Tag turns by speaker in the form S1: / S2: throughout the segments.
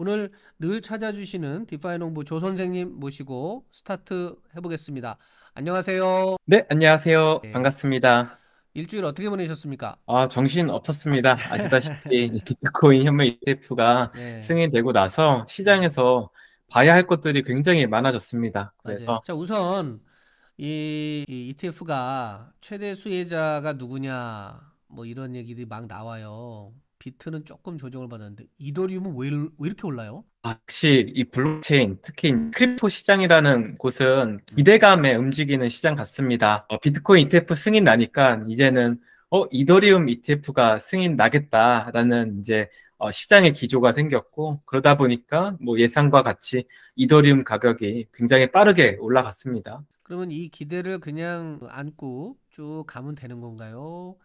S1: 오늘 늘 찾아주시는 디파이 농부 조 선생님 모시고 스타트 해보겠습니다. 안녕하세요. 네, 안녕하세요. 네.
S2: 반갑습니다.
S1: 일주일 어떻게 보내셨습니까?
S2: 아, 정신 없었습니다. 아시다시피 비트코인 현물 ETF가 네. 승인되고 나서 시장에서 봐야 할 것들이 굉장히 많아졌습니다. 그래서 맞아요. 자,
S1: 우선 이, 이 ETF가 최대 수혜자가 누구냐 뭐 이런 얘기들이 막 나와요. 비트는 조금 조정을 받았는데 이더리움은 왜, 왜 이렇게 올라요?
S2: 아, 역시 이 블록체인, 특히 크립토 시장이라는 곳은 기대감에 움직이는 시장 같습니다. 어, 비트코인 ETF 승인 나니까 이제는 어, 이더리움 ETF가 승인 나겠다라는 이제 어, 시장의 기조가 생겼고 그러다 보니까 뭐 예상과 같이 이더리움 가격이 굉장히 빠르게 올라갔습니다.
S1: 그러면 이 기대를 그냥 안고 쭉 가면 되는 건가요?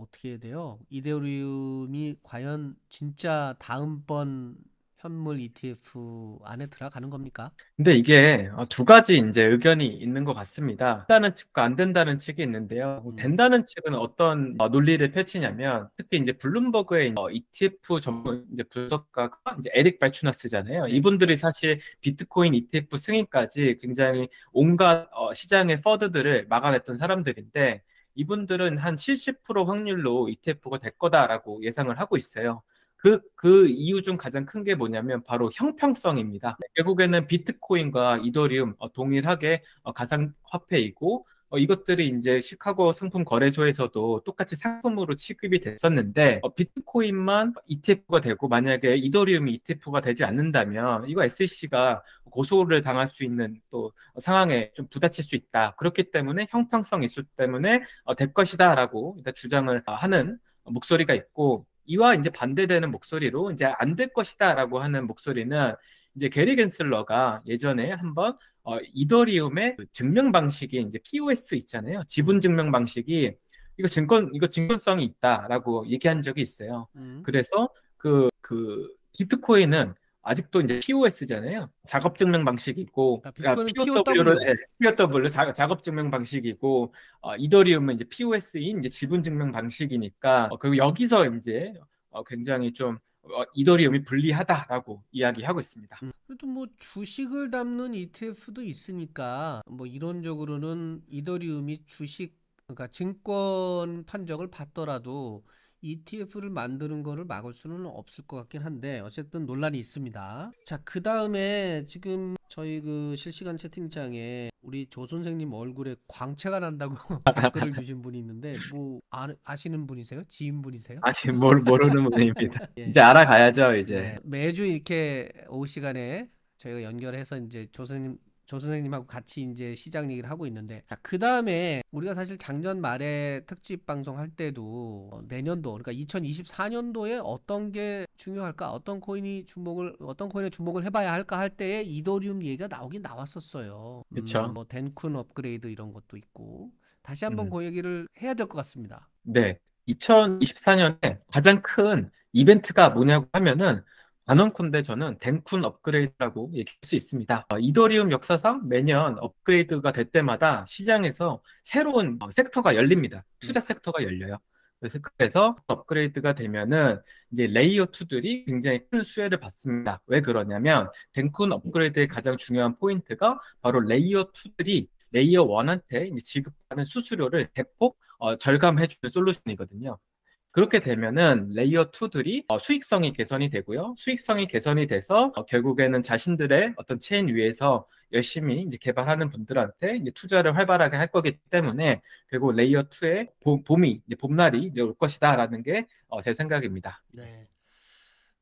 S1: 어떻게 해야 돼요? 이데올리움이 과연 진짜 다음번 현물 ETF 안에 들어가는 겁니까?
S2: 근데 이게 어, 두 가지 이제 의견이 있는 것 같습니다. 된다는 측과 안 된다는 측이 있는데요. 뭐 음. 된다는 측은 어떤 어, 논리를 펼치냐면 특히 이제 블룸버그의 어, ETF 전문 이제 분석가가 이제 에릭 발추나스잖아요. 네. 이분들이 사실 비트코인 ETF 승인까지 굉장히 온갖 시장의 퍼드들을 막아냈던 사람들인데 이분들은 한 70% 확률로 ETF가 될 거다라고 예상을 하고 있어요. 그, 그 이유 중 가장 큰 게 뭐냐면 바로 형평성입니다. 결국에는 비트코인과 이더리움 어, 동일하게 어, 가상화폐이고 어, 이것들이 이제 시카고 상품 거래소에서도 똑같이 상품으로 취급이 됐었는데 어, 비트코인만 ETF가 되고 만약에 이더리움이 ETF가 되지 않는다면 이거 SEC가 고소를 당할 수 있는 또 상황에 좀 부딪힐 수 있다. 그렇기 때문에 형평성 이슈 때문에 어, 될 것이다라고 일단 주장을 하는 목소리가 있고 이와 이제 반대되는 목소리로 이제 안 될 것이다라고 하는 목소리는 이제 게리 겐슬러가 예전에 한번 어, 이더리움의 그 증명 방식이 이제 POS 있잖아요. 지분 음. 증명 방식이 이거 증권 이거 증권성이 있다라고 얘기한 적이 있어요. 음. 그래서 그그 그 비트코인은 아직도 이제 POS잖아요. 작업 증명 방식이고 아, 그러니까 POW를 네, POW 자, 작업 증명 방식이고 어, 이더리움은 이제 POS인 이제 지분 증명 방식이니까 어, 그리고 여기서 이제 어, 굉장히 좀 어, 이더리움이 불리하다라고
S1: 이야기하고 있습니다. 음. 그래도 뭐 주식을 담는 ETF도 있으니까 뭐 이론적으로는 이더리움이 주식 그러니까 증권 판정을 받더라도 ETF를 만드는 거를 막을 수는 없을 것 같긴 한데 어쨌든 논란이 있습니다. 자, 그 다음에 지금 저희 그 실시간 채팅창에 우리 조 선생님 얼굴에 광채가 난다고 아. 댓글을 주신 분이 있는데 뭐 아, 아시는 분이세요? 지인분이세요? 아니 뭘 모르는 분입니다. 예. 이제 알아가야죠 이제. 네. 매주 이렇게 오후 시간에 저희가 연결해서 이제 조 선생님 조 선생님하고 같이 이제 시장 얘기를 하고 있는데 그 다음에 우리가 사실 작년 말에 특집 방송 할 때도 어, 내년도 그러니까 2024년도에 어떤 게 중요할까 어떤 코인이 주목을 어떤 코인에 주목을 해봐야 할까 할 때에 이더리움 얘기가 나오긴 나왔었어요. 그렇죠. 음, 뭐 덴쿤 업그레이드 이런 것도 있고 다시 한번 음. 그 얘기를 해야 될 것 같습니다.
S2: 네. 2024년에 가장 큰 이벤트가 뭐냐고 하면은 단언컨대 저는 덴쿤 업그레이드라고 얘기할 수 있습니다. 어, 이더리움 역사상 매년 업그레이드가 될 때마다 시장에서 새로운 어, 섹터가 열립니다. 투자 섹터가 열려요. 그래서 그래서 업그레이드가 되면은 이제 레이어 2들이 굉장히 큰 수혜를 받습니다. 왜 그러냐면 덴쿤 업그레이드의 가장 중요한 포인트가 바로 레이어 2들이 레이어 1한테 지급하는 수수료를 대폭 어, 절감해 주는 솔루션이거든요. 그렇게 되면은 레이어 2들이 어, 수익성이 개선이 되고요. 수익성이 개선이 돼서 어, 결국에는 자신들의 어떤 체인 위에서 열심히 이제 개발하는 분들한테 이제 투자를 활발하게 할 거기 때문에 결국 레이어 2의 봄, 이 이제 봄날이 이제 올 것이다라는 게제 어, 생각입니다. 네.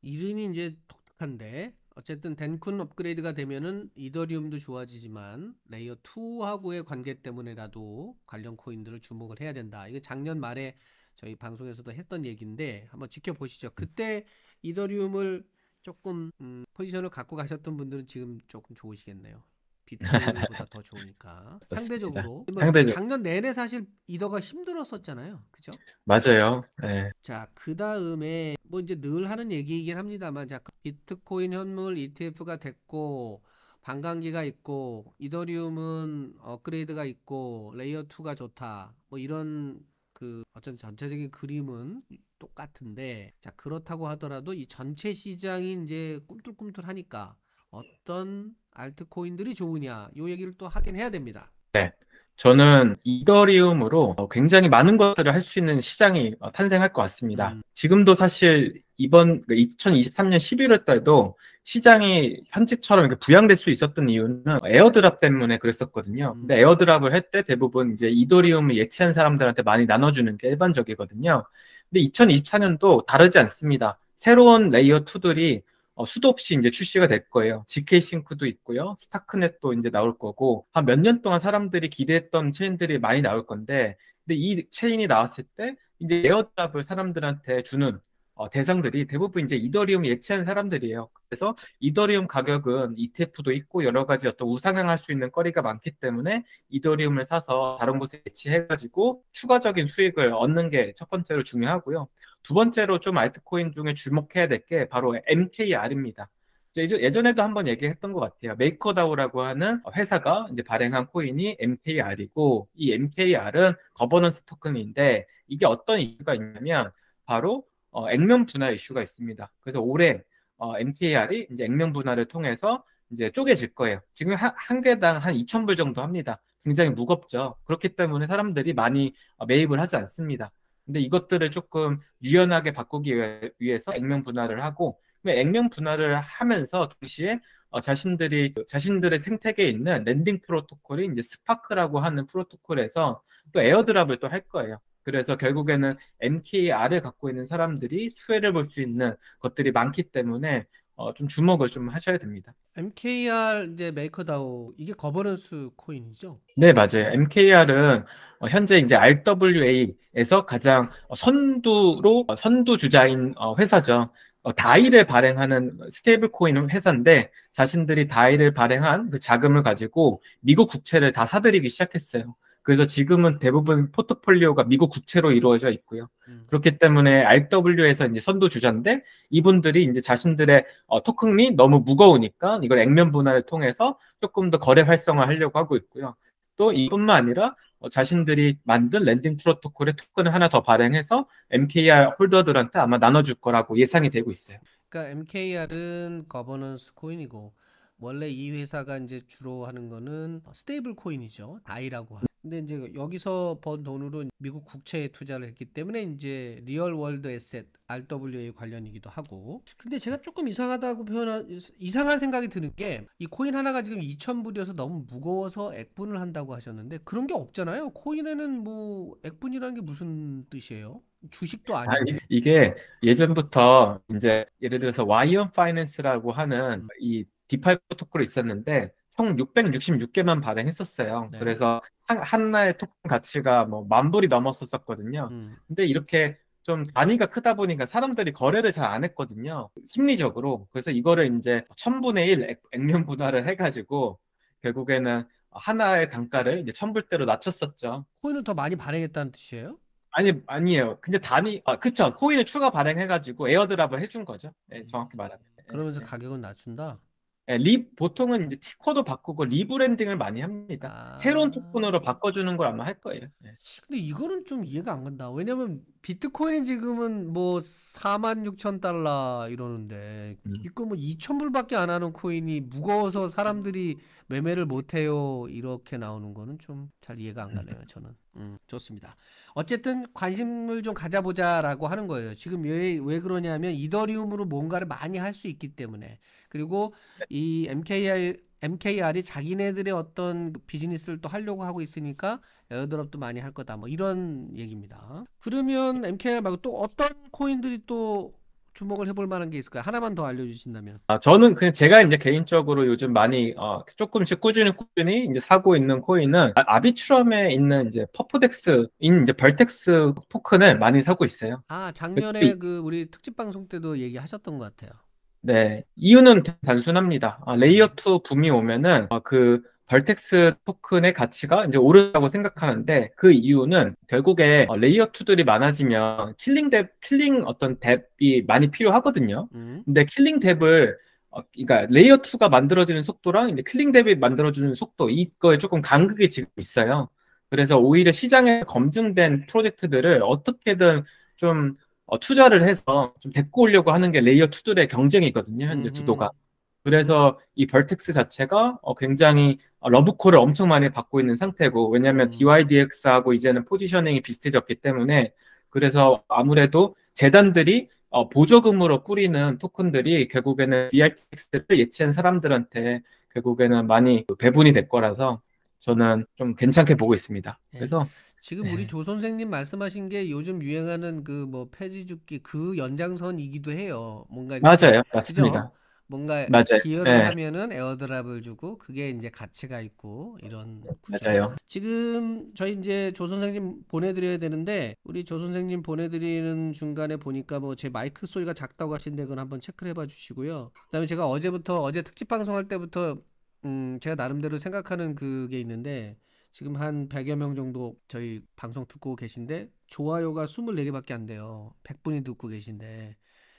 S1: 이름이 이제 독특한데 어쨌든 덴쿤 업그레이드가 되면은 이더리움도 좋아지지만 레이어 2하고의 관계 때문에라도 관련 코인들을 주목을 해야 된다. 이게 작년 말에 저희 방송에서도 했던 얘기인데 한번 지켜보시죠. 그때 이더리움을 조금 음, 포지션을 갖고 가셨던 분들은 지금 조금 좋으시겠네요. 비트코인보다 더 좋으니까 상대적으로 뭐 상대적... 작년 내내 사실 이더가 힘들었었잖아요, 그죠?
S2: 맞아요. 네.
S1: 자그 다음에 뭐 이제 늘 하는 얘기이긴 합니다만, 자 비트코인 현물 ETF가 됐고 반감기가 있고 이더리움은 업그레이드가 있고 레이어 2가 좋다, 뭐 이런 그어쩐든 전체적인 그림은 똑같은데 자 그렇다고 하더라도 이 전체 시장이 이제 꿈틀꿈틀하니까 어떤 알트코인들이 좋으냐 요 얘기를 또 하긴 해야 됩니다.
S2: 네. 저는 이더리움으로 굉장히 많은 것들을 할 수 있는 시장이 탄생할 것 같습니다. 음. 지금도 사실 이번 그러니까 2023년 11월 달도 시장이 현재처럼 이렇게 부양될 수 있었던 이유는 에어드랍 때문에 그랬었거든요. 음. 근데 에어드랍을 할 때 대부분 이제 이더리움을 예치한 사람들한테 많이 나눠주는 게 일반적이거든요. 근데 2024년도 다르지 않습니다. 새로운 레이어 2들이 어, 수도 없이 이제 출시가 될 거예요. GK 싱크도 있고요. 스타크넷도 이제 나올 거고 한 몇 년 동안 사람들이 기대했던 체인들이 많이 나올 건데 근데 이 체인이 나왔을 때 이제 에어드랍을 사람들한테 주는 어, 대상들이 대부분 이제 이더리움 예치한 사람들이에요. 그래서 이더리움 가격은 ETF도 있고 여러 가지 어떤 우상향할 수 있는 거리가 많기 때문에 이더리움을 사서 다른 곳에 예치해가지고 추가적인 수익을 얻는 게 첫 번째로 중요하고요. 두 번째로 좀 알트코인 중에 주목해야 될 게 바로 MKR입니다. 예전에도 한번 얘기했던 것 같아요. 메이커다우라고 하는 회사가 이제 발행한 코인이 MKR이고 이 MKR은 거버넌스 토큰인데 이게 어떤 이유가 있냐면 바로 어, 액면 분할 이슈가 있습니다. 그래서 올해 어, MTR이 이제 액면 분할을 통해서 이제 쪼개질 거예요. 지금 한, 한 개당 한2천불 정도 합니다. 굉장히 무겁죠. 그렇기 때문에 사람들이 많이 어, 매입을 하지 않습니다. 근데 이것들을 조금 유연하게 바꾸기 위해서 액면 분할을 하고 그 액면 분할을 하면서 동시에 어, 자신들이 자신들의 생태계에 있는 랜딩 프로토콜이 이제 스파크라고 하는 프로토콜에서 또 에어드랍을 또 할 거예요. 그래서 결국에는 MKR을 갖고 있는 사람들이 수혜를 볼 수 있는 것들이 많기 때문에 어, 좀 주목을 좀 하셔야
S1: 됩니다. MKR 이제 메이커다오 이게 거버넌스 코인이죠?
S2: 네 맞아요. MKR은 어, 현재 이제 RWA에서 가장 선두로 어, 선두 주자인 어, 회사죠. 어, 다이를 발행하는 스테이블 코인 회사인데 자신들이 다이를 발행한 그 자금을 가지고 미국 국채를 다 사들이기 시작했어요. 그래서 지금은 대부분 포트폴리오가 미국 국채로 이루어져 있고요. 음. 그렇기 때문에 RW에서 이제 선두 주자인데 이분들이 이제 자신들의 어, 토큰이 너무 무거우니까 이걸 액면 분할을 통해서 조금 더 거래 활성화하려고 하고 있고요. 또 이뿐만 아니라 어, 자신들이 만든 랜딩 프로토콜의 토큰을 하나 더 발행해서 MKR 홀더들한테 아마 나눠줄 거라고 예상이 되고 있어요.
S1: 그러니까 MKR은 거버넌스 코인이고 원래 이 회사가 이제 주로 하는 거는 스테이블 코인이죠. 다이라고 하는. 근데 이제 여기서 번 돈으로 미국 국채에 투자를 했기 때문에 이제 리얼 월드 에셋 RWA 관련이기도 하고. 근데 제가 조금 이상하다고 표현한 이상한 생각이 드는 게 이 코인 하나가 지금 2,000불이어서 너무 무거워서 액분을 한다고 하셨는데 그런 게 없잖아요. 코인에는 뭐 액분이라는 게 무슨 뜻이에요? 주식도 아니고 아니,
S2: 이게 예전부터 이제 예를 들어서 와이언 파이낸스라고 하는 이 디파이 프로토콜이 있었는데 총 666개만 발행했었어요. 네. 그래서 한, 하나의 토큰 가치가 뭐 만불이 넘었었거든요. 음. 근데 이렇게 좀 단위가 크다 보니까 사람들이 거래를 잘 안 했거든요. 심리적으로. 그래서 이거를 이제 1000분의 1 액면 분할을 해가지고 결국에는 하나의 단가를 이제 1000불대로 낮췄었죠. 코인을 더 많이 발행했다는 뜻이에요? 아니, 아니에요. 근데 단위, 아, 그쵸. 코인을 추가 발행해가지고 에어드랍을 해준 거죠. 네, 정확히 말하면. 예. 그러면서 예. 가격은 낮춘다? 예, 리 보통은 이제 티커도 바꾸고 리브랜딩을 많이 합니다. 아... 새로운 토큰으로 바꿔주는 걸 아마 할 거예요. 예.
S1: 근데 이거는 좀 이해가 안 간다. 왜냐면 비트코인이 지금은 뭐 4만 6천 달러 이러는데 음. 이거 뭐 2천 불밖에 안 하는 코인이 무거워서 사람들이 매매를 못 해요 이렇게 나오는 거는 좀 잘 이해가 안 가네요 음. 저는. 음, 좋습니다. 어쨌든 관심을 좀 가져보자라고 하는 거예요. 지금 왜, 왜 그러냐면 이더리움으로 뭔가를 많이 할 수 있기 때문에 그리고 네. 이 MKI MKR이 자기네들의 어떤 비즈니스를 또 하려고 하고 있으니까 에어드롭도 많이 할 거다. 뭐 이런 얘기입니다. 그러면 네. MKR 말고 또 어떤 코인들이 또 주목을 해볼 만한 게 있을까요? 하나만 더 알려주신다면.
S2: 아 저는 그냥 제가 이제 개인적으로 요즘 많이 어, 조금씩 꾸준히 꾸준히 이제 사고 있는 코인은 아, 비추럼에 있는 이제 퍼프덱스인 이제 벌텍스 토큰을 많이 사고 있어요.
S1: 아 작년에 그, 그 우리 특집 방송 때도 얘기하셨던 것 같아요.
S2: 네, 이유는 단순합니다. 아, 레이어 2 붐이 오면은 아, 그 벌텍스 토큰의 가치가 이제 오르다고 생각하는데 그 이유는 결국에 레이어 아, 2들이 많아지면 킬링 뎁, 킬링 어떤 뎁이 많이 필요하거든요. 음. 근데 킬링 뎁을 어, 그러니까 레이어 2가 만들어지는 속도랑 이제 킬링 뎁이 만들어주는 속도 이거에 조금 간극이 지금 있어요. 그래서 오히려 시장에 검증된 프로젝트들을 어떻게든 좀 어, 투자를 해서 좀 데리고 오려고 하는 게 레이어 2들의 경쟁이거든요. 현재 음. 구도가. 음. 그래서 이 벌텍스 자체가 어, 굉장히 어, 러브콜을 엄청 많이 받고 있는 상태고 왜냐하면 음. DYDX하고 이제는 포지셔닝이 비슷해졌기 때문에 그래서 아무래도 재단들이 어, 보조금으로 꾸리는 토큰들이 결국에는 DRTX를 예치한 사람들한테 결국에는 많이 그 배분이 될 거라서 저는 좀 괜찮게 보고 있습니다. 네. 그래서 네.
S1: 지금 네. 우리 조 선생님 말씀하신 게 요즘 유행하는 그 뭐 폐지 죽기 그 연장선이기도 해요. 뭔가 맞아요. 맞습니다. 뭔가 맞아요. 기여를 네. 하면은 에어드랍을 주고 그게 이제 가치가 있고 이런 구조. 맞아요. 지금 저희 이제 조 선생님 보내드려야 되는데 우리 조 선생님 보내드리는 중간에 보니까 뭐 제 마이크 소리가 작다고 하신데 그건 한번 체크를 해 봐 주시고요. 그다음에 제가 어제부터 어제 특집 방송할 때부터 음 제가 나름대로 생각하는 그게 있는데 지금 한 100여 명 정도 저희 방송 듣고 계신데 좋아요가 24개밖에 안 돼요. 100분이 듣고 계신데.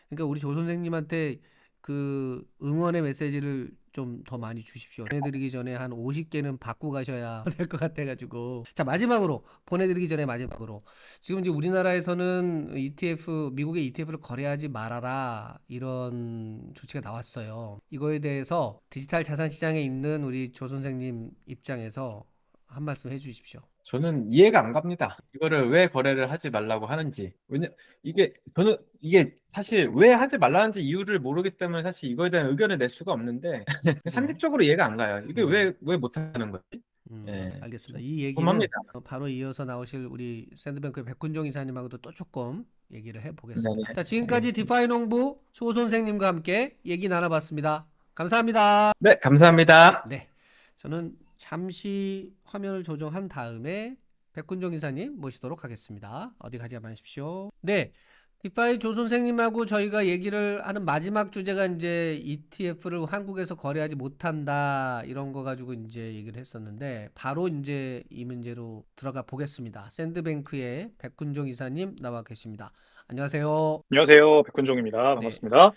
S1: 그러니까 우리 조 선생님한테 그 응원의 메시지를 좀 더 많이 주십시오. 보내드리기 전에 한 50개는 받고 가셔야 될 것 같아가지고. 자, 마지막으로. 보내드리기 전에 마지막으로. 지금 이제 우리나라에서는 ETF, 미국의 ETF를 거래하지 말아라. 이런 조치가 나왔어요. 이거에 대해서 디지털 자산 시장에 있는 우리 조 선생님 입장에서 한 말씀 해주십시오.
S2: 저는 이해가 안 갑니다. 이거를 왜 거래를 하지 말라고 하는지. 왜냐 이게 저는 이게 사실 왜 하지 말라는지 이유를 모르기 때문에 사실 이거에 대한 의견을 낼 수가 없는데 상식적으로 이해가 안 가요. 이게 왜왜 음. 못하는 거지? 음, 네.
S1: 알겠습니다. 이 얘기는 궁금합니다. 어, 바로 이어서 나오실 우리 샌드뱅크의 백군종 이사님하고도 또 조금 얘기를 해보겠습니다. 네, 네. 자, 지금까지 디파이 농부 소 선생님과 함께 얘기 나눠봤습니다. 감사합니다. 네, 감사합니다. 네, 저는 잠시 화면을 조정한 다음에 백군정 이사님 모시도록 하겠습니다. 어디 가지 마십시오. 네. 빅바이 조 선생님하고 저희가 얘기를 하는 마지막 주제가 이제 ETF를 한국에서 거래하지 못한다 이런 거 가지고 이제 얘기를 했었는데 바로 이제 이 문제로 들어가 보겠습니다. 샌드뱅크의 백군종 이사님 나와 계십니다. 안녕하세요. 안녕하세요. 백군종입니다. 반갑습니다. 네.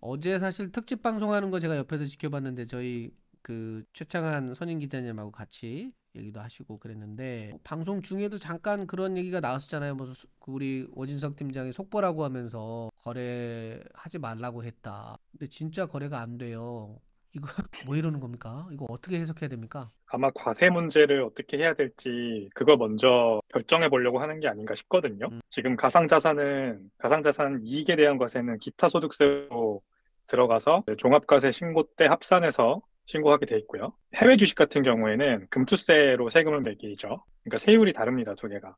S1: 어제 사실 특집 방송하는 거 제가 옆에서 지켜봤는데 저희 그 최창한 선임 기자님하고 같이 얘기도 하시고 그랬는데 방송 중에도 잠깐 그런 얘기가 나왔었잖아요. 뭐 그 우리 오진석 팀장이 속보라고 하면서 거래하지 말라고 했다. 근데 진짜 거래가 안 돼요. 이거 뭐 이러는 겁니까? 이거 어떻게 해석해야 됩니까?
S2: 아마 과세 문제를 어떻게 해야 될지 그거 먼저 결정해 보려고 하는 게 아닌가 싶거든요. 음. 지금 가상자산은 가상자산 이익에 대한 과세는 기타 소득세로 들어가서 종합과세 신고 때 합산해서 신고하게 돼 있고요. 해외 주식 같은 경우에는 금투세로 세금을 매기죠. 그러니까 세율이 다릅니다, 두 개가.